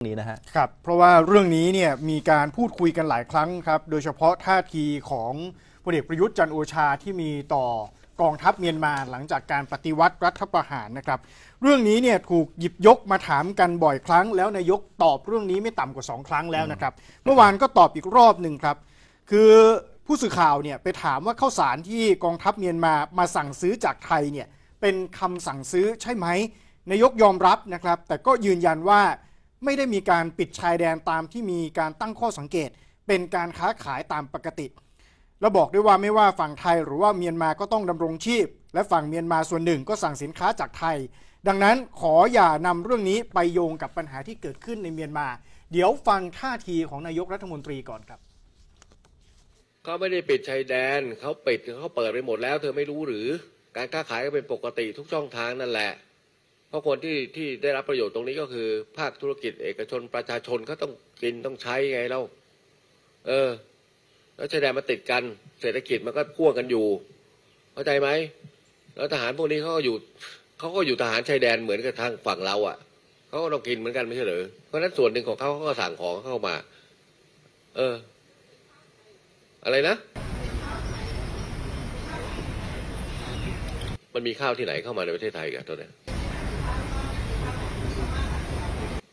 นี้นะฮะครับเพราะว่าเรื่องนี้เนี่ยมีการพูดคุยกันหลายครั้งครับ โดยเฉพาะท่าทีของพลเอกประยุทธ์จันโอชาที่มีต่อกองทัพเมียนมาหลังจากการปฏิวัติรัฐประหารนะครับเรื่องนี้เนี่ยถูกหยิบยกมาถามกันบ่อยครั้งแล้ว นายกตอบเรื่องนี้ไม่ต่ำกว่า 2 ครั้งแล้วนะครับเมื่อวานก็ตอบอีกรอบหนึ่งครับคือผู้สื่อข่าวเนี่ยไปถามว่าข้าวสารที่กองทัพเมียนมามาสั่งซื้อจากไทยเนี่ยเป็นคำสั่งซื้อใช่ไหมนายกยอมรับนะครับ แต่ก็ยืนยันว่าไม่ได้มีการปิดชายแดนตามที่มีการตั้งข้อสังเกตเป็นการค้าขายตามปกติและบอกด้วยว่าไม่ว่าฝั่งไทยหรือว่าเมียนมา ก็ต้องดำรงชีพ และฝั่งเมียนมาส่วนหนึ่งก็สั่งสินค้าจากไทย ดังนั้นขออย่านำเรื่องนี้ ไปโยงกับปัญหาที่เกิดขึ้นในเมียนมา เดี๋ยวฟังท่าทีของนายกรัฐมนตรีก่อนครับเขาไม่ได้ปิดชายแดนเขาปิดเขาเปิดไปหมดแล้วเธอไม่รู้หรือการค้าขายก็เป็นปกติทุกช่องทางนั่นแหละเพราะคนที่ที่ได้รับประโยชน์ตรงนี้ก็คือภาคธุรกิจ เอกชนประชาชนเขาต้องกินต้องใช้ไงเรา เออ แล้วชายแดนมาติดกันเศรษฐกิจมันก็พ่วงกันอยู่ เข้าใจไหมแล้วทหารพวกนี้เขาก็อยู่เขาก็อยู่ทหารชายแดนเหมือนกับทางฝั่งเราอะ่ะเขาก็ต้องกินเหมือนกันไม่ใช่หรือเพราะนั้นส่วนหนึ่งของเขาเขาก็สั่งของเข้ามา เออ อะไรนะมันมีข้าวที่ไหนเข้ามาในประเทศไทยกันตอนนี้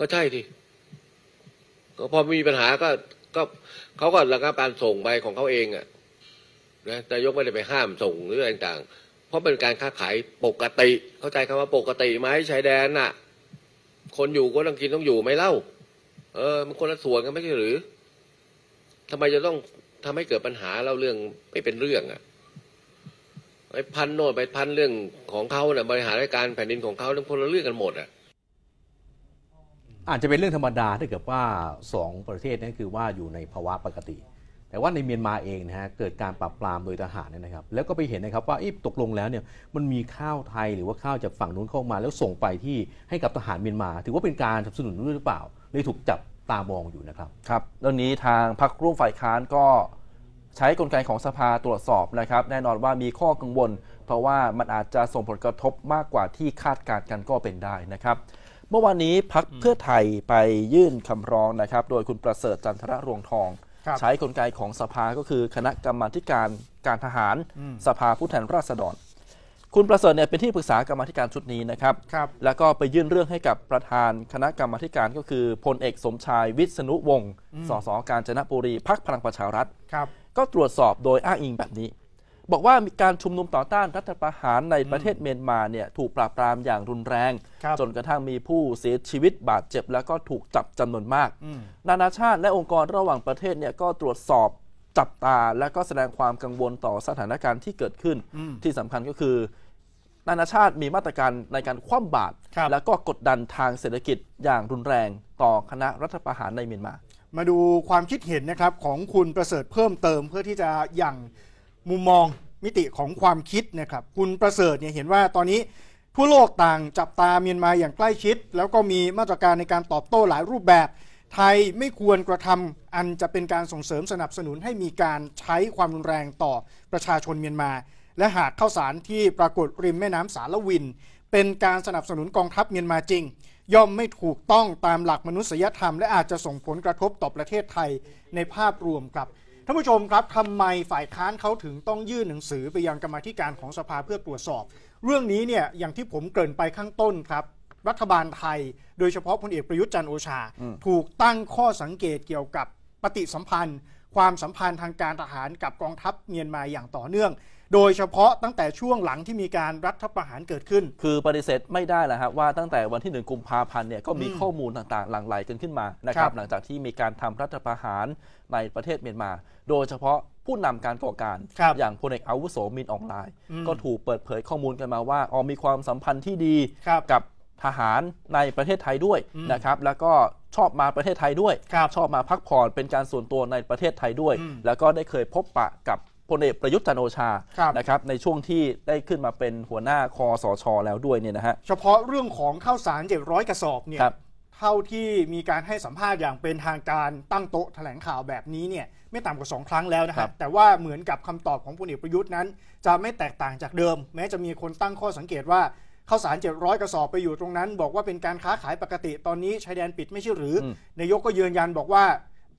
ก็ใช่ทีก็พอมีปัญหาก็ก็เขาก็ระงับการส่งไปของเขาเอง อ่ะนะนายกไม่ได้ไปห้ามส่งหรืออะไรต่างเพราะเป็นการค้าขายปกติ เข้าใจคำว่าปกติไหมชายแดนน่ะ คนอยู่ก็ต้องกินต้องอยู่ไม่เล่า เออมันคนละส่วนกันไม่ใช่หรือ ทำไมจะต้องทำให้เกิดปัญหาเล่าเรื่องไม่เป็นเรื่อง อ่ะไปพันโน่นไปพันเรื่องของเขาเนี่ยบริหารราชการแผ่นดินของเขาเรื่องคนละเรื่องกันหมดอ่ะอาจจะเป็นเรื่องธรรมดาถ้าเกิดว่า 2 ประเทศนั้นคือว่าอยู่ในภาวะปกติ แต่ว่าในเมียนมาเองนะฮะเกิดการปรับปรามโดยทหารเนี่ยนะครับ แล้วก็ไปเห็นนะครับว่าตกลงแล้วเนี่ยมันมีข้าวไทยหรือว่าข้าวจากฝั่งนู้นเข้ามา แล้วส่งไปที่ให้กับทหารเมียนมา ถือว่าเป็นการสนับสนุนหรือเปล่าเลยถูกจับตามองอยู่นะครับครับเรื่องนี้ทางพรรคร่วมฝ่ายค้านก็ใช้กลไกของสภาตรวจสอบนะครับ แน่นอนว่ามีข้อกังวล เพราะว่ามันอาจจะส่งผลกระทบมากกว่าที่คาดการณ์กันก็เป็นได้นะครับเมื่อวานนี้พักเพื่อไทยไปยื่นคำร้องนะครับ โดยคุณประเสริฐจันทระรวงทอง ใช้กลไกของสภาก็คือคณะกรรมาการ การทหารสภาผู้แทนราษฎร คุณประเสริฐเนี่ยเป็นที่ปรึกษากรรมาการชุดนี้นะครับรบแล้วก็ไปยื่นเรื่องให้กับประธานคณะกรรมาการก็คือพลเอกสมชายวิษณุวงศ์สสการจนบุรีพักพลังประชารัฐก็ตรวจสอบโดยอ้างอิงแบบนี้บอกว่ามีการชุมนุมต่อต้านรัฐประหารในประเทศเมียนมาเนี่ยถูกปราบปรามอย่างรุนแรง จนกระทั่งมีผู้เสียชีวิตบาดเจ็บแล้วก็ถูกจับจำนวนมาก นานาชาติและองค์กรระหว่างประเทศเนี่ยก็ตรวจสอบจับตาและก็แสดงความกังวลต่อสถานการณ์ที่เกิดขึ้น ที่สำคัญก็คือ นานาชาติมีมาตรการในการคว่ำบาตรและก็กดดันทางเศรษฐกิจอย่างรุนแรงต่อคณะรัฐประหารในเมียนมา มาดูความคิดเห็นนะครับของคุณประเสริฐเพิ่มเติมเพื่อที่จะอย่างมุมมองมิติของความคิดนะครับคุณประเสริฐเนี่ยเห็นว่าตอนนี้ทั่วโลกต่างจับตาเมียนมาอย่างใกล้ชิด แล้วก็มีมาตรการในการตอบโต้หลายรูปแบบ ไทยไม่ควรกระทำ อันจะเป็นการส่งเสริมสนับสนุนให้มีการใช้ความรุนแรงต่อประชาชนเมียนมา และหากข้าวสารที่ปรากฏริมแม่น้ำสารวิน เป็นการสนับสนุนกองทัพเมียนมาจริง ย่อมไม่ถูกต้องตามหลักมนุษยธรรมและอาจจะส่งผลกระทบต่อประเทศไทยในภาพรวมครับท่านผู้ชมครับ ทำไมฝ่ายค้านเขาถึงต้องยื่นหนังสือไปยังกรรมธิการของสภาเพื่อตรวจสอบ เรื่องนี้เนี่ย อย่างที่ผมเกริ่นไปข้างต้นครับ รัฐบาลไทย โดยเฉพาะพลเอกประยุทธ์จันโอชา ถูกตั้งข้อสังเกตเกี่ยวกับปฏิสัมพันธ์ ความสัมพันธ์ทางการทหารกับกองทัพเมียนมาอย่างต่อเนื่องโดยเฉพาะตั้งแต่ช่วงหลังที่มีการรัฐประหารเกิดขึ้น คือปฏิเสธไม่ได้แหละับว่าตั้งแต่วันที่ 1 กุมภาพันธ์เนี่ยก็มีข้อมูลต่างๆหลั่งไหลกันขึ้นมานะครับหลังจากที่มีการทำรัฐประหารในประเทศเมียนมา โดยเฉพาะผู้นำการก่อการ อย่างพลเอกอาวุโสมินออนไลน์ก็ถูกเปิดเผยข้อมูลกันมาว่าอ๋อมีความสัมพันธ์ที่ดีกับทหารในประเทศไทยด้วยนะครับ แล้วก็ชอบมาประเทศไทยด้วยชอบมาพักผ่อนเป็นการส่วนตัวในประเทศไทยด้วย แล้วก็ได้เคยพบปะกับพลเอกประยุทธ์จันโอชา นะครับ ในช่วงที่ได้ขึ้นมาเป็นหัวหน้าคอสชอแล้วด้วยเนี่ยนะฮะ เฉพาะเรื่องของข้าวสาร 700 กระสอบเนี่ย เท่าที่มีการให้สัมภาษณ์อย่างเป็นทางการตั้งโต๊ะแถลงข่าวแบบนี้เนี่ยไม่ต่ำกว่า 2 ครั้งแล้วนะครับแต่ว่าเหมือนกับคำตอบของพลเอกประยุทธ์นั้น จะไม่แตกต่างจากเดิม แม้จะมีคนตั้งข้อสังเกตว่าข้าวสาร 700 กระสอบไปอยู่ตรงนั้น บอกว่าเป็นการค้าขายปกติตอนนี้ชายแดนปิดไม่ใช่หรือ นายกก็ยืนยันบอกว่า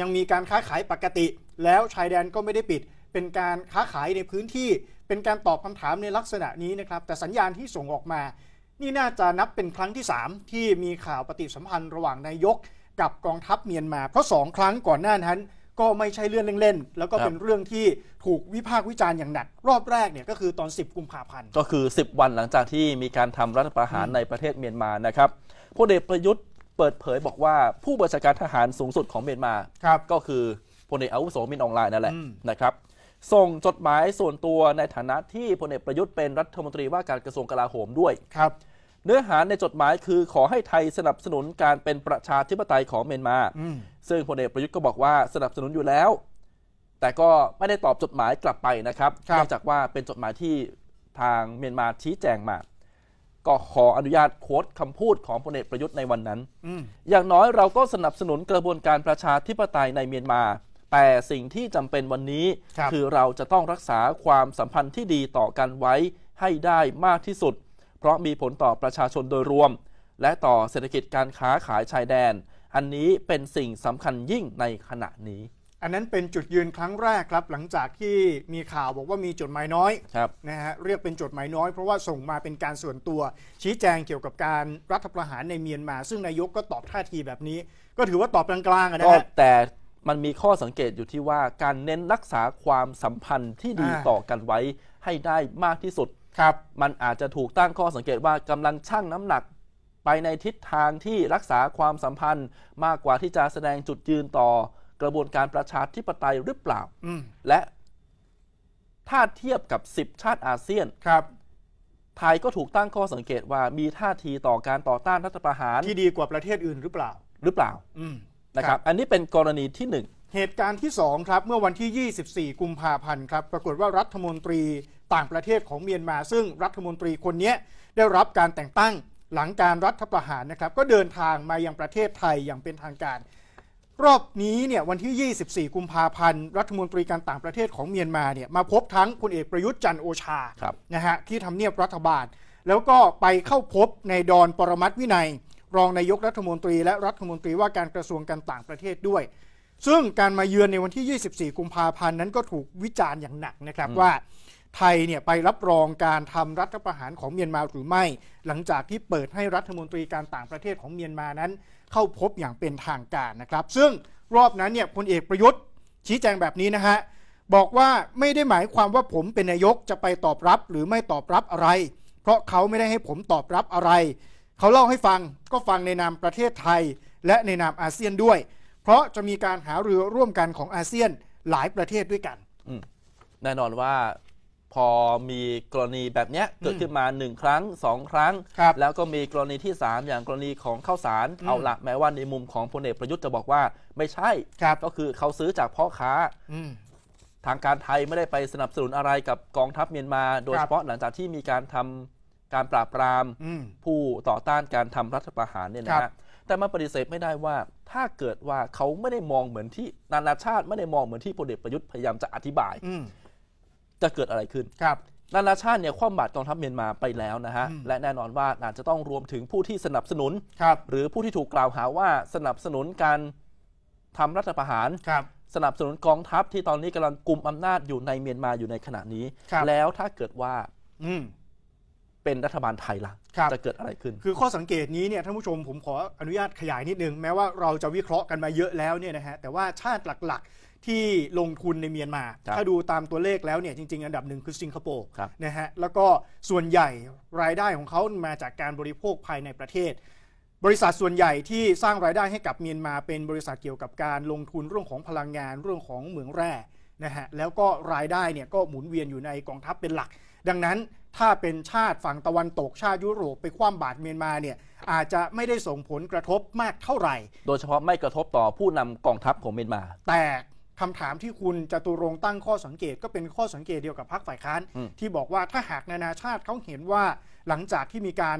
ยังมีการค้าขายปกติแล้วชายแดนก็ไม่ได้ปิดเป็นการค้าขายในพื้นที่เป็นการตอบคำถามในลักษณะนี้นะครับแต่สัญญาณที่ส่งออกมานี่น่าจะนับเป็นครั้งที่ 3 ที่มีข่าวปฏิสัมพันธ์ระหว่างนายกกับกองทัพเมียนมา เพราะงครั้งก่อนหน้านั้นก็ไม่ใช่เรื่องเล่นๆแล้วก็เป็นเรื่องที่ถูกวิพากษ์วิจารณ์อย่างหนัก รอบแรกเนี่ยก็คือตอน 10กุมภาพันธ์ ก็คือ 10 วันหลังจากที่มีการทำรัฐประหารในประเทศเมียนมานะครับพลเอกประยุทธ์เปิดเผยบอกว่าผู้บัญชาการทหารสูงสุดของเมียนมา ก็คือพลเอกอาวุโสมินอองไลน์นั่นแหละนะครับส่งจดหมายส่วนตัวในฐานะที่พลเอกประยุทธ์เป็นรัฐมนตรีว่าการกระทรวงกลาโหมด้วยครับ เนื้อหาในจดหมายคือขอให้ไทยสนับสนุนการเป็นประชาธิปไตยของเมียนมา ซึ่งพลเอกประยุทธ์ก็บอกว่าสนับสนุนอยู่แล้ว แต่ก็ไม่ได้ตอบจดหมายกลับไปนะครับเนื่องจากว่าเป็นจดหมายที่ทางเมียนมาชี้แจงมา ก็ขออนุญาตโค้ดคำพูดของพลเอกประยุทธ์ในวันนั้นอย่างน้อยเราก็สนับสนุนกระบวนการประชาธิปไตยในเมียนมาแต่สิ่งที่จำเป็นวันนี้คคือเราจะต้องรักษาความสัมพันธ์ที่ดีต่อกันไว้ให้ได้มากที่สุด เพราะมีผลต่อประชาชนโดยรวม และต่อเศรษฐกิจการค้าขายชายแดน อันนี้เป็นสิ่งสำคัญยิ่งในขณะนี้ อันนั้นเป็นจุดยืนครั้งแรกครับหลังจากที่มีข่าวบอกว่ามีจดหมายน้อยนะฮะเรียกเป็นจดหมายน้อยเพราะว่าส่งมาเป็นการส่วนตัว ชี้แจงเกี่ยวกับการรัฐประหารในเมียนมา ซึ่งนายกก็ตอบท่าทีแบบนี้ ก็ถือว่าตอบกลางๆนะฮะแต่มันมีข้อสังเกตอยู่ที่ว่าการเน้นรักษาความสัมพันธ์ที่ดีต่อกันไว้ให้ได้มากที่สุดครับ มันอาจจะถูกตั้งข้อสังเกตว่ากำลังชั่งน้ำหนักไปในทิศทางที่รักษาความสัมพันธ์ มากกว่าที่จะแสดงจุดยืนต่อ กระบวนการประชาธิปไตยหรือเปล่า และถ้าเทียบกับ 10 ชาติอาเซียนครับ ไทยก็ถูกตั้งข้อสังเกตว่ามีท่าทีต่อการต่อต้านรัฐประหารที่ดีกว่าประเทศอื่นหรือเปล่าหรือเปล่านะครับ อันนี้เป็นกรณีที่ 1 เหตุการณ์ที่2ครับ เมื่อวันที่ 24 กุมภาพันธ์ครับ ปรากฏว่ารัฐมนตรีต่างประเทศของเมียนมา ซึ่งรัฐมนตรีคนนี้ได้รับการแต่งตั้งหลังการรัฐประหารนะครับ ก็เดินทางมายังประเทศไทยอย่างเป็นทางการรอบนี้เนี่ย วันที่ 24 กุมภาพันธ์ รัฐมนตรีการต่างประเทศของเมียนมาเนี่ยมาพบทั้งพลเอกประยุทธ์จันโอชา นะฮะ ที่ทำเนียบรัฐบาล แล้วก็ไปเข้าพบในดอนปรมัตวินัยรองนายกรัฐมนตรีและรัฐมนตรีว่าการกระทรวงการต่างประเทศด้วย ซึ่งการมาเยือนในวันที่ 24 กุมภาพันธ์นั้นก็ถูกวิจารณ์อย่างหนักนะครับว่าไทยเนี่ยไปรับรองการทำรัฐประหารของเมียนมาหรือไม่ หลังจากที่เปิดให้รัฐมนตรีการต่างประเทศของเมียนมานั้น เข้าพบอย่างเป็นทางการนะครับ ซึ่งรอบนั้นเนี่ยพลเอกประยุทธ์ชี้แจงแบบนี้นะฮะบอกว่าไม่ได้หมายความว่าผมเป็นนายกจะไปตอบรับหรือไม่ตอบรับอะไร เพราะเขาไม่ได้ให้ผมตอบรับอะไรเขาเล่าให้ฟังก็ฟังในนามประเทศไทยและในนามอาเซียนด้วย เพราะจะมีการหาเรือร่วมกันของอาเซียนหลายประเทศด้วยกันแน่นอนว่าพอมีกรณีแบบนี้เกิดขึ้นมาหนึ่งครั้งสองครั้ง แล้วก็มีกรณีที่ 3 อย่างกรณีของข้าวสาร เอาละแม้ว่าในมุมของพลเอกประยุทธ์จะบอกว่า ไม่ใช่ก็คือเขาซื้อจากพ่อค้าทางการไทยไม่ได้ไปสนับสนุนอะไรกับกองทัพเมียนมาโดยเฉพาะหลังจากที่มีการทำการปราบปรามผู้ต่อต้านการทำรัฐประหารเนี่ยนะฮะ แต่มาปฏิเสธไม่ได้ว่า ถ้าเกิดว่าเขาไม่ได้มองเหมือนที่ นานาชาติ ไม่ได้มองเหมือนที่พลเอกประยุทธ์พยายามจะอธิบาย จะเกิดอะไรขึ้นครับ นานาชาติเนี่ยคว่ำบาตรกองทัพเมียนมาไปแล้วนะฮะ และแน่นอนว่าอาจจะต้องรวมถึงผู้ที่สนับสนุนรหรือผู้ที่ถูกกล่าวหาว่าสนับสนุนการทำรัฐประหารรสนับสนุนกองทัพที่ตอนนี้กำลังกลุ่มอำนาจอยู่ในเมียนมาอยู่ในขณะนี้ แล้วถ้าเกิดว่าเป็นรัฐบาลไทยละ่ะจะเกิดอะไรขึ้น คือข้อสังเกตนี้เนี่ยท่านผู้ชมผมขออนุญาตขยายนิดนึง แม้ว่าเราจะวิเคราะห์กันมาเยอะแล้วเนี่ยนะฮะแต่ว่าชาติหลักๆที่ลงทุนในเมียนมา ถ้าดูตามตัวเลขแล้วเนี่ยจริง ๆ อันดับหนึ่งคือสิงคโปร์นะฮะแล้วก็ส่วนใหญ่รายได้ของเขามาจากการบริโภคภายในประเทศ บริษัทส่วนใหญ่ที่สร้างรายได้ให้กับเมียนมา เป็นบริษัทเกี่ยวกับการลงทุนเรื่องของพลังงานเรื่องของเหมืองแร่นะฮะแล้วก็รายได้เนี่ยก็หมุนเวียนอยู่ในกองทัพเป็นหลัก ดังนั้นถ้าเป็นชาติฝั่งตะวันตกชาติยุโรปไปคว่ำบาตรเมียนมาเนี่ยอาจจะไม่ได้ส่งผลกระทบมากเท่าไหร่โดยเฉพาะไม่กระทบต่อผู้นำกองทัพของเมียนมา แต่คำถามที่คุณจตุรงตั้งข้อสังเกตก็เป็นข้อสังเกตเดียวกับพรรคฝ่ายค้านที่บอกว่าถ้าหากนานาชาติเขาเห็นว่า หลังจากที่มีการ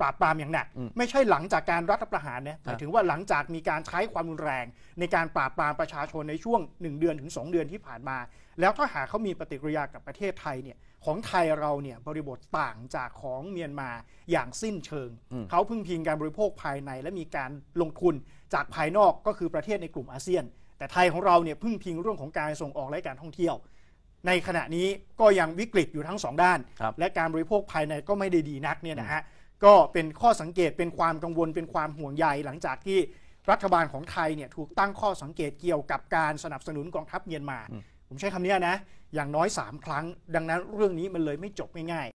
ปราบปรามอย่างหนักไม่ใช่หลังจากการรัฐประหารนะหมายถึงว่าหลังจากมีการใช้ความรุนแรงในการปราบปรามประชาชนในช่วง 1 เดือนถึง 2 เดือนที่ผ่านมา แล้วถ้าหากเขามีปฏิกิริยากับประเทศไทยเนี่ยของไทยเราเนี่ยบริบทต่างจากของเมียนมาอย่างสิ้นเชิงเขาพึ่งพิงการบริโภคภายในและมีการลงทุนจากภายนอกก็คือประเทศในกลุ่มอาเซียน แต่ไทยของเราเนี่ยพึ่งพิงเรื่องของการส่งออกและการท่องเที่ยว ในขณะนี้ก็ยังวิกฤตอยู่ทั้งสองด้านและการบริโภคภายในก็ไม่ได้ดีนักเนี่ยนะฮะก็เป็นข้อสังเกตเป็นความกังวลเป็นความห่วงใยหลังจากที่รัฐบาลของไทยเนี่ยถูกตั้งข้อสังเกตเกี่ยวกับการสนับสนุนกองทัพเมียนมา ผมใช้คำนี้นะอย่างน้อย 3 ครั้ง ดังนั้นเรื่องนี้มันเลยไม่จบง่าย